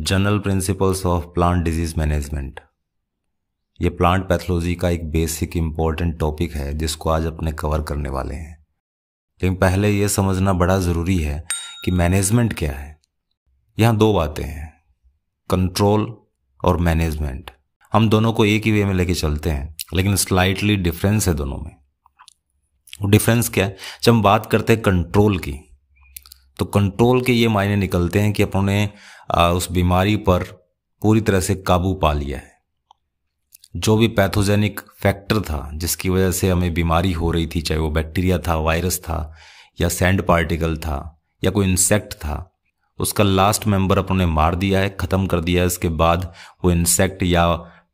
general principles of plant disease management ये plant pathology का एक बेसिक इंपॉर्टेंट टॉपिक है जिसको आज अपने कवर करने वाले हैं लेकिन पहले यह समझना बड़ा ज़रूरी है कि मैनेजमेंट क्या है यहां दो बातें हैं कंट्रोल और मैनेजमेंट हम दोनों को एक ही वे में लेके चलते हैं लेकिन स्लाइटली डिफरेंस है दोनों में डिफरेंस क्या है जब हम बात करते हैं कंट्रोल की तो कंट्रोल के ये मायने निकलते हैं कि अपने उस बीमारी पर पूरी तरह से काबू पा लिया है जो भी पैथोजेनिक फैक्टर था जिसकी वजह से हमें बीमारी हो रही थी चाहे वो बैक्टीरिया था वायरस था या सैंड पार्टिकल था या कोई इंसेक्ट था उसका लास्ट मेंबर ने मार दिया है ख़त्म कर दिया है इसके बाद वो इंसेक्ट या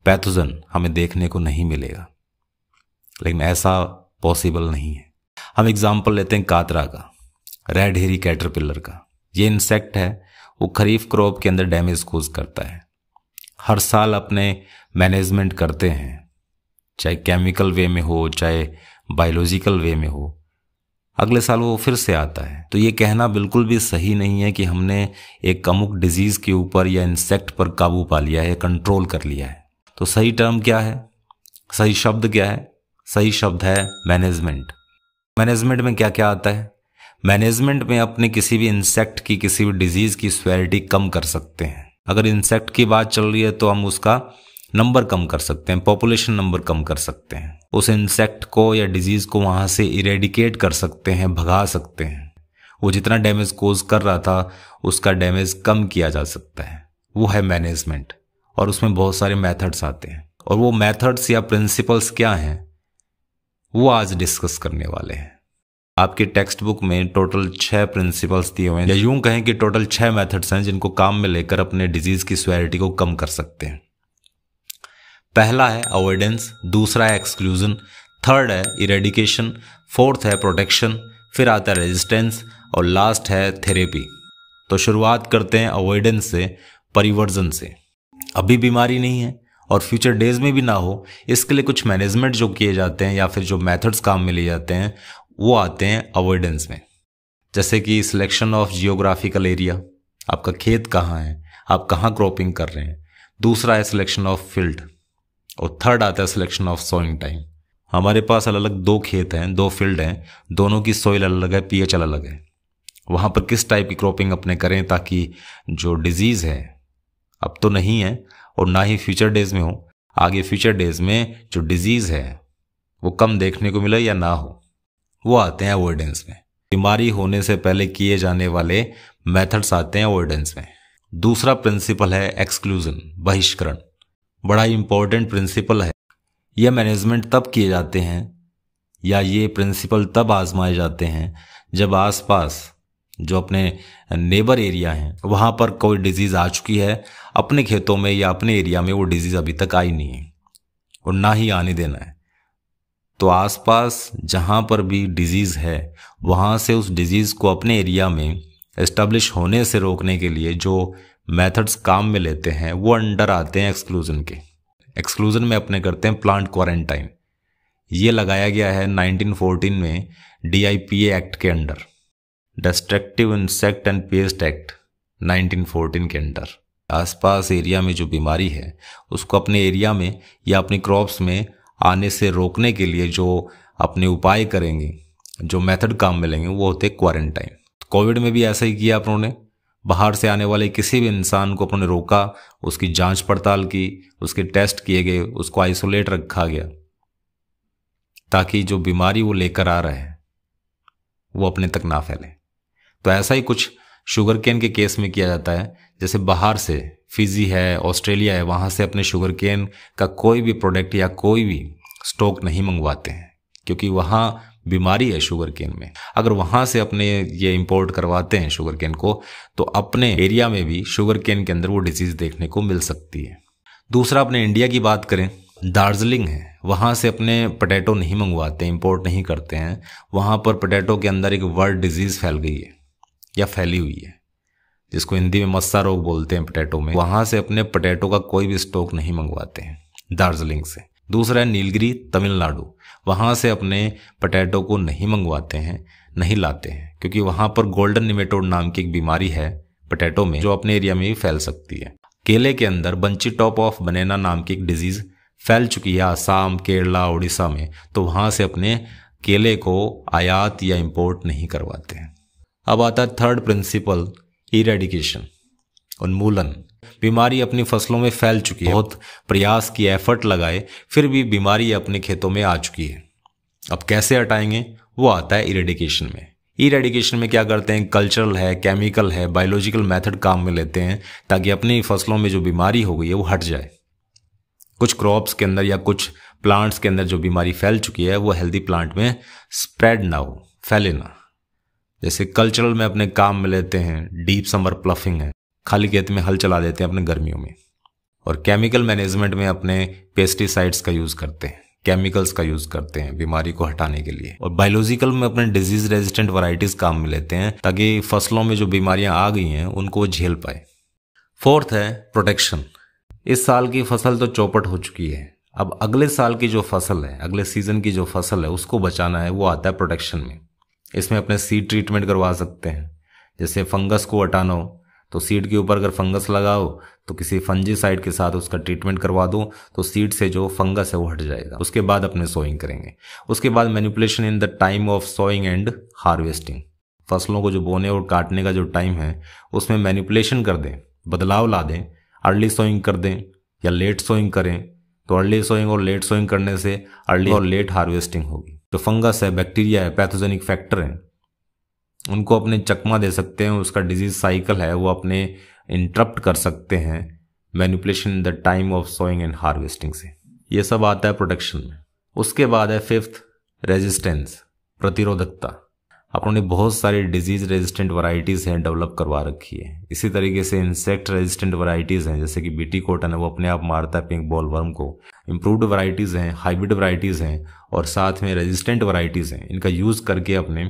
पैथोजन हमें देखने को नहीं मिलेगा लेकिन ऐसा पॉसिबल नहीं है हम एग्जाम्पल लेते हैं कातरा का रेड हेरी कैटरपिलर का ये इंसेक्ट है वो खरीफ क्रॉप के अंदर डैमेज कोज करता है हर साल अपने मैनेजमेंट करते हैं चाहे केमिकल वे में हो चाहे बायोलॉजिकल वे में हो अगले साल वो फिर से आता है तो ये कहना बिल्कुल भी सही नहीं है कि हमने एक अमुक डिजीज़ के ऊपर या इंसेक्ट पर काबू पा लिया है कंट्रोल कर लिया है तो सही टर्म क्या है सही शब्द क्या है सही शब्द है मैनेजमेंट मैनेजमेंट में क्या क्या आता है मैनेजमेंट में अपने किसी भी इंसेक्ट की किसी भी डिजीज की स्वेरिटी कम कर सकते हैं अगर इंसेक्ट की बात चल रही है तो हम उसका नंबर कम कर सकते हैं पॉपुलेशन नंबर कम कर सकते हैं उस इंसेक्ट को या डिजीज को वहां से इरेडिकेट कर सकते हैं भगा सकते हैं वो जितना डैमेज कोज कर रहा था उसका डैमेज कम किया जा सकता है वो है मैनेजमेंट और उसमें बहुत सारे मेथड्स आते हैं और वो मेथड्स या प्रिंसिपल्स क्या हैं वो आज डिस्कस करने वाले हैं आपके टेक्स्ट बुक में टोटल छः प्रिंसिपल्स दिए हुए हैं या यूं कहें कि टोटल छः मेथड्स हैं जिनको काम में लेकर अपने डिजीज़ की स्वेरिटी को कम कर सकते हैं पहला है अवॉइडेंस दूसरा है एक्सक्लूजन थर्ड है इरेडिकेशन फोर्थ है प्रोटेक्शन फिर आता है रेजिस्टेंस और लास्ट है थेरेपी तो शुरुआत करते हैं अवॉइडेंस से परिवर्जन से अभी बीमारी नहीं है और फ्यूचर डेज में भी ना हो इसके लिए कुछ मैनेजमेंट जो किए जाते हैं या फिर जो मेथड्स काम में लिए जाते हैं वो आते हैं अवॉइडेंस में जैसे कि सिलेक्शन ऑफ जियोग्राफिकल एरिया आपका खेत कहाँ है आप कहाँ क्रॉपिंग कर रहे हैं दूसरा है सिलेक्शन ऑफ फील्ड और थर्ड आता है सिलेक्शन ऑफ सोइंग टाइम हमारे पास अलग अलग दो खेत हैं दो फील्ड हैं दोनों की सोइल अलग है पी अलग अलग है वहाँ पर किस टाइप की क्रॉपिंग अपने करें ताकि जो डिजीज़ है अब तो नहीं है और ना ही फ्यूचर डेज में हो आगे फ्यूचर डेज में जो डिजीज़ है वो कम देखने को मिले या ना हो वो आते हैं अवॉइडेंस में बीमारी होने से पहले किए जाने वाले मेथड्स आते हैं अवॉइडेंस में दूसरा प्रिंसिपल है एक्सक्लूजन बहिष्करण बड़ा इंपॉर्टेंट प्रिंसिपल है यह मैनेजमेंट तब किए जाते हैं या ये प्रिंसिपल तब आजमाए जाते हैं जब आसपास जो अपने नेबर एरिया हैं वहाँ पर कोई डिजीज़ आ चुकी है अपने खेतों में या अपने एरिया में वो डिजीज़ अभी तक आई नहीं है और ना ही आने देना है तो आसपास जहाँ पर भी डिजीज़ है वहाँ से उस डिजीज़ को अपने एरिया में इस्टबलिश होने से रोकने के लिए जो मेथड्स काम में लेते हैं वो अंडर आते हैं एक्सक्लूज़न के एक्सक्लूज़न में अपने करते हैं प्लांट क्वारंटाइन ये लगाया गया है 1914 में डीआईपीए एक्ट के under destructive insect and pest act 1914 के अंडर आसपास एरिया में जो बीमारी है उसको अपने एरिया में या अपनी क्रॉप्स में आने से रोकने के लिए जो अपने उपाय करेंगे जो मेथड काम में लेंगे वो होते क्वारंटाइन तो कोविड में भी ऐसा ही किया आप उन्होंने बाहर से आने वाले किसी भी इंसान को अपने रोका उसकी जांच पड़ताल की उसके टेस्ट किए गए उसको आइसोलेट रखा गया ताकि जो बीमारी वो लेकर आ रहा है वो अपने तक ना फैले तो ऐसा ही कुछ शुगर केन के केस में किया जाता है जैसे बाहर से फिजी है ऑस्ट्रेलिया है वहाँ से अपने शुगर केन का कोई भी प्रोडक्ट या कोई भी स्टॉक नहीं मंगवाते हैं क्योंकि वहाँ बीमारी है शुगर केन में अगर वहाँ से अपने ये इंपोर्ट करवाते हैं शुगर केन को तो अपने एरिया में भी शुगर केन के अंदर वो डिजीज़ देखने को मिल सकती है दूसरा अपने इंडिया की बात करें दार्जिलिंग है वहाँ से अपने पटैटो नहीं मंगवाते इंपोर्ट नहीं करते हैं वहाँ पर पटैटो के अंदर एक वर्ल्ड डिजीज़ फैल गई है या फैली हुई है जिसको हिंदी में मस्सा रोग बोलते हैं पटेटो में वहां से अपने पटेटो का कोई भी स्टॉक नहीं मंगवाते हैं दार्जिलिंग से दूसरा है नीलगिरी तमिलनाडु वहां से अपने पटेटो को नहीं मंगवाते हैं नहीं लाते हैं क्योंकि वहां पर गोल्डन निमेटोड नाम की एक बीमारी है पटेटो में जो अपने एरिया में भी फैल सकती है केले के अंदर बंची टॉप ऑफ बनेना नाम की एक डिजीज़ फैल चुकी है आसाम केरला उड़ीसा में तो वहां से अपने केले को आयात या इम्पोर्ट नहीं करवाते हैं अब आता है थर्ड प्रिंसिपल इरेडिकेशन उन्मूलन बीमारी अपनी फसलों में फैल चुकी है बहुत प्रयास की एफर्ट लगाए फिर भी बीमारी अपने खेतों में आ चुकी है अब कैसे हटाएंगे वो आता है इरेडिकेशन में इरेडिकेशन में क्या करते हैं कल्चरल है केमिकल है बायोलॉजिकल मेथड काम में लेते हैं ताकि अपनी फसलों में जो बीमारी हो गई है वो हट जाए कुछ क्रॉप्स के अंदर या कुछ प्लांट्स के अंदर जो बीमारी फैल चुकी है वो हेल्दी प्लांट में स्प्रेड ना हो फैले ना जैसे कल्चरल में अपने काम में लेते हैं डीप समर प्लफिंग है खाली खेत में हल चला देते हैं अपने गर्मियों में और केमिकल मैनेजमेंट में अपने पेस्टिसाइड्स का यूज़ करते हैं केमिकल्स का यूज़ करते हैं बीमारी को हटाने के लिए और बायोलॉजिकल में अपने डिजीज रेजिस्टेंट वराइटीज़ काम में लेते हैं ताकि फसलों में जो बीमारियां आ गई हैं उनको झेल पाए फोर्थ है प्रोटेक्शन इस साल की फसल तो चौपट हो चुकी है अब अगले साल की जो फसल है अगले सीजन की जो फसल है उसको बचाना है वो आता है प्रोटेक्शन में इसमें अपने सीड ट्रीटमेंट करवा सकते हैं जैसे फंगस को हटाना हो तो सीड के ऊपर अगर फंगस लगाओ तो किसी फंजी साइड के साथ उसका ट्रीटमेंट करवा दो तो सीड से जो फंगस है वो हट जाएगा उसके बाद अपने सोइंग करेंगे उसके बाद manipulation in the time of sowing and harvesting फसलों को जो बोने और काटने का जो टाइम है उसमें मैनिपुलेशन कर दें बदलाव ला दें अर्ली सोइंग कर दें या लेट सोइंग करें तो अर्ली सोइंग और लेट सोइंग करने से अर्ली और लेट हार्वेस्टिंग होगी जो तो फंगस है बैक्टीरिया है पैथोजेनिक फैक्टर है उनको अपने चकमा दे सकते हैं उसका डिजीज साइकिल है वो अपने इंटरप्ट कर सकते हैं manipulation the time of sowing and harvesting से ये सब आता है प्रोडक्शन में उसके बाद है फिफ्थ रेजिस्टेंस प्रतिरोधकता अपनों ने बहुत सारी डिजीज रेजिस्टेंट वराइटीज़ हैं डेवलप करवा रखी है इसी तरीके से इंसेक्ट रेजिस्टेंट वराइटीज़ हैं जैसे कि बीटी कॉटन है वो अपने आप मारता है पिंक बॉल वर्म को इम्प्रूवड वराइटीज़ हैं हाइब्रिड वराइटीज़ हैं और साथ में रेजिस्टेंट वराइटीज़ हैं इनका यूज़ करके अपने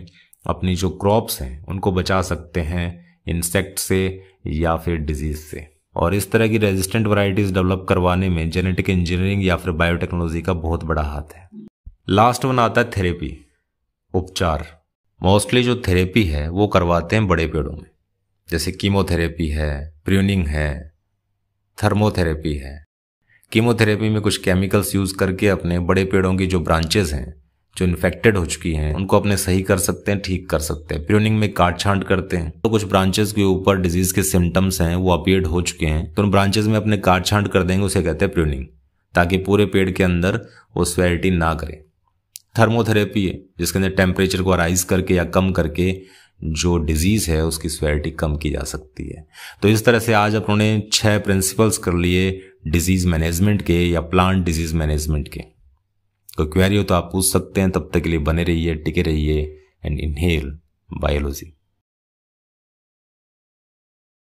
अपनी जो क्रॉप्स हैं उनको बचा सकते हैं इंसेक्ट से या फिर डिजीज़ से और इस तरह की रेजिस्टेंट वराइटीज़ डेवलप करवाने में जेनेटिक इंजीनियरिंग या फिर बायोटेक्नोलॉजी का बहुत बड़ा हाथ है लास्ट वन आता है थेरेपी उपचार मोस्टली जो थेरेपी है वो करवाते हैं बड़े पेड़ों में जैसे कीमोथेरेपी है प्र्यूनिंग है थर्मोथेरेपी है कीमोथेरेपी में कुछ केमिकल्स यूज़ करके अपने बड़े पेड़ों की जो ब्रांचेज हैं जो इन्फेक्टेड हो चुकी हैं उनको अपने सही कर सकते हैं ठीक कर सकते हैं प्र्यूनिंग में काट छांट करते हैं तो कुछ ब्रांचेस के ऊपर डिजीज के सिम्टम्स हैं वो अपियड हो चुके हैं तो उन ब्रांचेस में अपने काट छांट कर देंगे उसे कहते हैं प्र्यूनिंग ताकि पूरे पेड़ के अंदर वो स्वेरिटी ना करें थर्मोथेरेपी है जिसके अंदर टेम्परेचर को राइज करके या कम करके जो डिजीज़ है उसकी स्वेरिटी कम की जा सकती है तो इस तरह से आज अपने छह प्रिंसिपल्स कर लिए डिजीज़ मैनेजमेंट के या प्लांट डिजीज़ मैनेजमेंट के कोई तो क्वेरी हो तो आप पूछ सकते हैं तब तक के लिए बने रहिए टिके रहिए एंड इनहेल बायोलॉजी